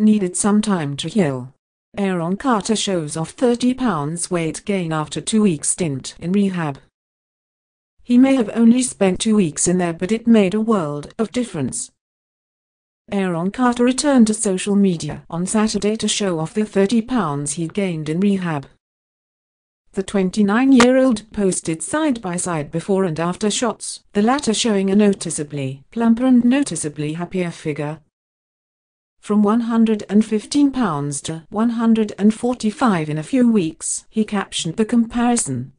needed some time to heal. Aaron Carter shows off 30 pounds weight gain after two-week stint in rehab. He may have only spent two weeks in there but it made a world of difference. Aaron Carter returned to social media on Saturday to show off the 30 pounds he gained in rehab. The 29-year-old posted side-by-side -side before and after shots, the latter showing a noticeably plumper and noticeably happier figure, from £115 to 145 in a few weeks. He captioned the comparison.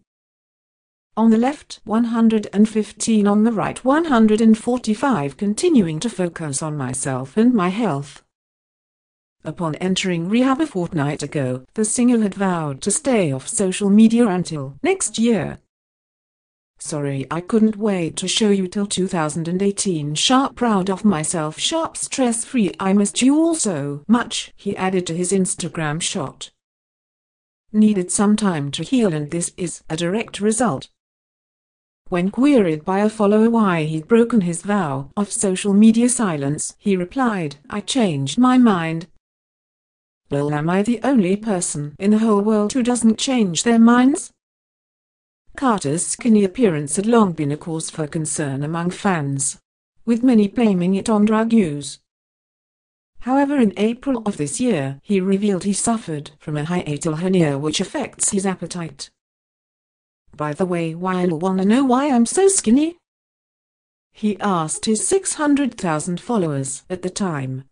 On the left, 115 on the right, 145 continuing to focus on myself and my health. Upon entering rehab a fortnight ago, the singer had vowed to stay off social media until next year. Sorry I couldn't wait to show you till 2018 sharp proud of myself sharp stress free I missed you all so much, he added to his Instagram shot. Needed some time to heal and this is a direct result. When queried by a follower why he'd broken his vow of social media silence, he replied, I changed my mind. Well am I the only person in the whole world who doesn't change their minds? Carter's skinny appearance had long been a cause for concern among fans, with many blaming it on drug use. However in April of this year he revealed he suffered from a hiatal hernia which affects his appetite. By the way why you wanna know why I'm so skinny? He asked his 600,000 followers at the time.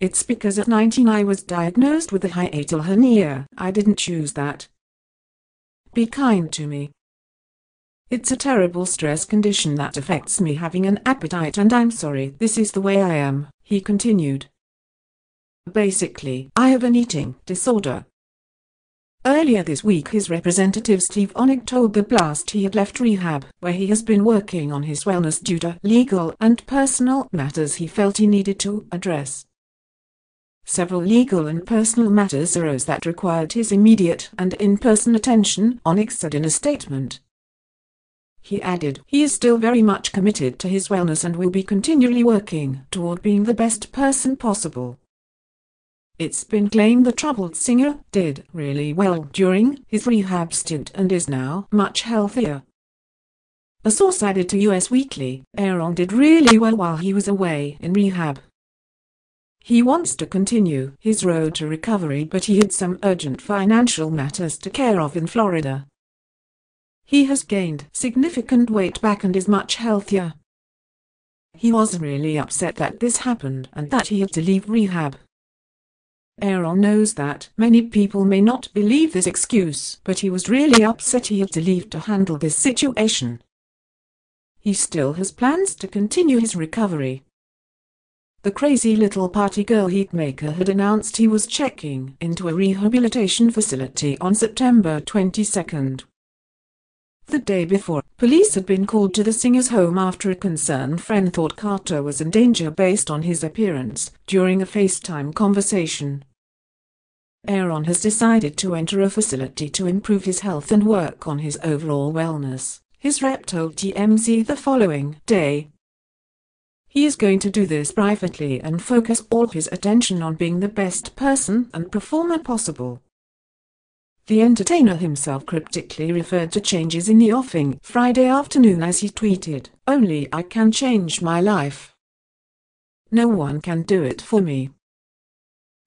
It's because at 19 I was diagnosed with a hiatal hernia, I didn't choose that. Be kind to me. It's a terrible stress condition that affects me having an appetite and I'm sorry this is the way I am, he continued. Basically, I have an eating disorder. Earlier this week his representative Steve Onig told The Blast he had left rehab, where he has been working on his wellness due to legal and personal matters he felt he needed to address. Several legal and personal matters arose that required his immediate and in-person attention, Onyx said in a statement. He added, he is still very much committed to his wellness and will be continually working toward being the best person possible. It's been claimed the troubled singer did really well during his rehab stint and is now much healthier. A source added to US Weekly, Aaron did really well while he was away in rehab, he wants to continue his road to recovery but he had some urgent financial matters to care of in Florida. He has gained significant weight back and is much healthier. He was really upset that this happened and that he had to leave rehab. Aaron knows that many people may not believe this excuse, but he was really upset he had to leave to handle this situation. He still has plans to continue his recovery, the crazy little party girl Heatmaker had announced he was checking into a rehabilitation facility on September 22nd. The day before, police had been called to the singer's home after a concerned friend thought Carter was in danger based on his appearance during a FaceTime conversation. Aaron has decided to enter a facility to improve his health and work on his overall wellness, his rep told TMZ the following day. He is going to do this privately and focus all his attention on being the best person and performer possible. The entertainer himself cryptically referred to changes in the offing Friday afternoon as he tweeted, Only I can change my life. No one can do it for me.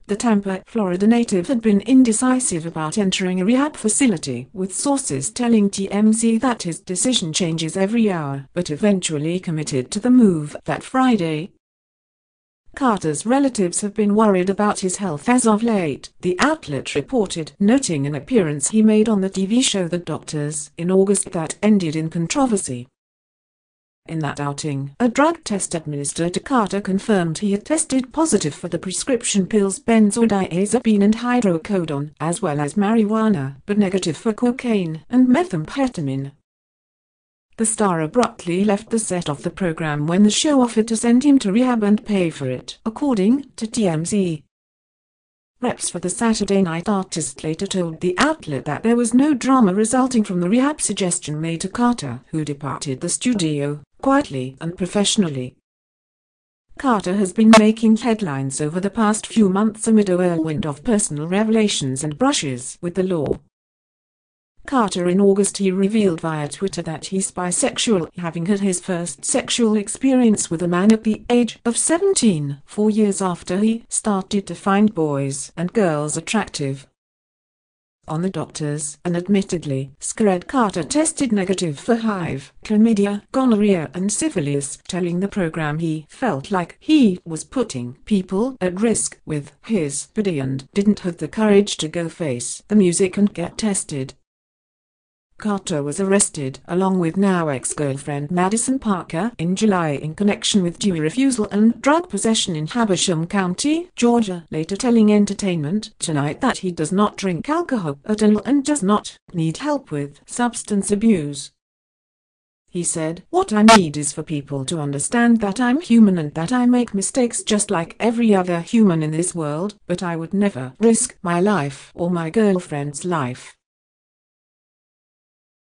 The Tampa, Florida native had been indecisive about entering a rehab facility, with sources telling TMZ that his decision changes every hour, but eventually committed to the move that Friday. Carter's relatives have been worried about his health as of late, the outlet reported, noting an appearance he made on the TV show The Doctors in August that ended in controversy. In that outing, a drug test administered to Carter confirmed he had tested positive for the prescription pills benzodiazepine and hydrocodone, as well as marijuana, but negative for cocaine and methamphetamine. The star abruptly left the set of the program when the show offered to send him to rehab and pay for it, according to TMZ. Reps for the Saturday Night Artist later told the outlet that there was no drama resulting from the rehab suggestion made to Carter, who departed the studio quietly and professionally. Carter has been making headlines over the past few months amid a whirlwind of personal revelations and brushes with the law. Carter in August he revealed via Twitter that he's bisexual, having had his first sexual experience with a man at the age of 17, four years after he started to find boys and girls attractive on the doctors and admittedly, Scred Carter tested negative for HIV, chlamydia, gonorrhea and syphilis, telling the program he felt like he was putting people at risk with his body and didn't have the courage to go face the music and get tested. Carter was arrested along with now ex-girlfriend Madison Parker in July in connection with jury refusal and drug possession in Habersham County, Georgia, later telling Entertainment Tonight that he does not drink alcohol at all and does not need help with substance abuse. He said, What I need is for people to understand that I'm human and that I make mistakes just like every other human in this world, but I would never risk my life or my girlfriend's life.